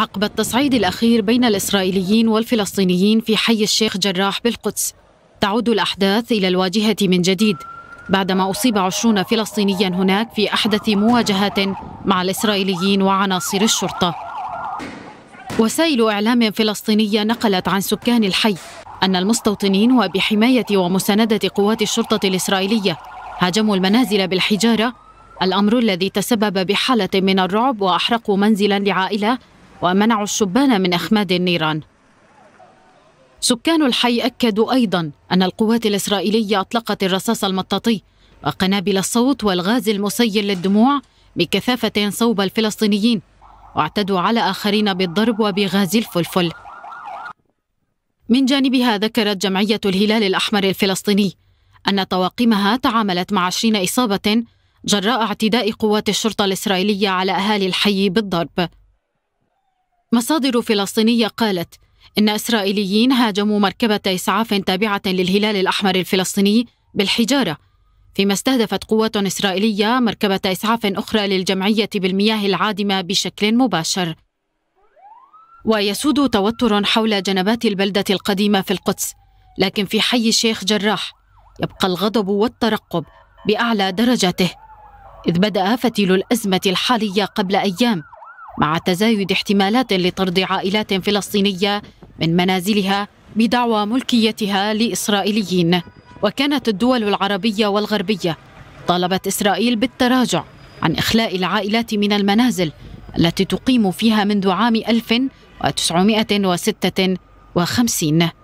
عقب التصعيد الأخير بين الإسرائيليين والفلسطينيين في حي الشيخ جراح بالقدس تعود الأحداث إلى الواجهة من جديد بعدما أصيب عشرون فلسطينيا هناك في أحدث مواجهات مع الإسرائيليين وعناصر الشرطة وسائل إعلام فلسطينية نقلت عن سكان الحي أن المستوطنين وبحماية ومساندة قوات الشرطة الإسرائيلية هاجموا المنازل بالحجارة الأمر الذي تسبب بحالة من الرعب وأحرقوا منزلا لعائلة ومنعوا الشبان من اخماد النيران سكان الحي اكدوا ايضا ان القوات الاسرائيليه اطلقت الرصاص المطاطي وقنابل الصوت والغاز المسيل للدموع بكثافه صوب الفلسطينيين واعتدوا على اخرين بالضرب وبغاز الفلفل من جانبها ذكرت جمعيه الهلال الاحمر الفلسطيني ان طواقمها تعاملت مع 20 اصابه جراء اعتداء قوات الشرطه الاسرائيليه على اهالي الحي بالضرب مصادر فلسطينية قالت إن إسرائيليين هاجموا مركبة إسعاف تابعة للهلال الأحمر الفلسطيني بالحجارة فيما استهدفت قوات إسرائيلية مركبة إسعاف أخرى للجمعية بالمياه العادمة بشكل مباشر ويسود توتر حول جنبات البلدة القديمة في القدس لكن في حي الشيخ جراح يبقى الغضب والترقب بأعلى درجاته إذ بدأ فتيل الأزمة الحالية قبل أيام مع تزايد احتمالات لطرد عائلات فلسطينية من منازلها بدعوى ملكيتها لإسرائيليين وكانت الدول العربية والغربية طالبت إسرائيل بالتراجع عن إخلاء العائلات من المنازل التي تقيم فيها منذ عام 1956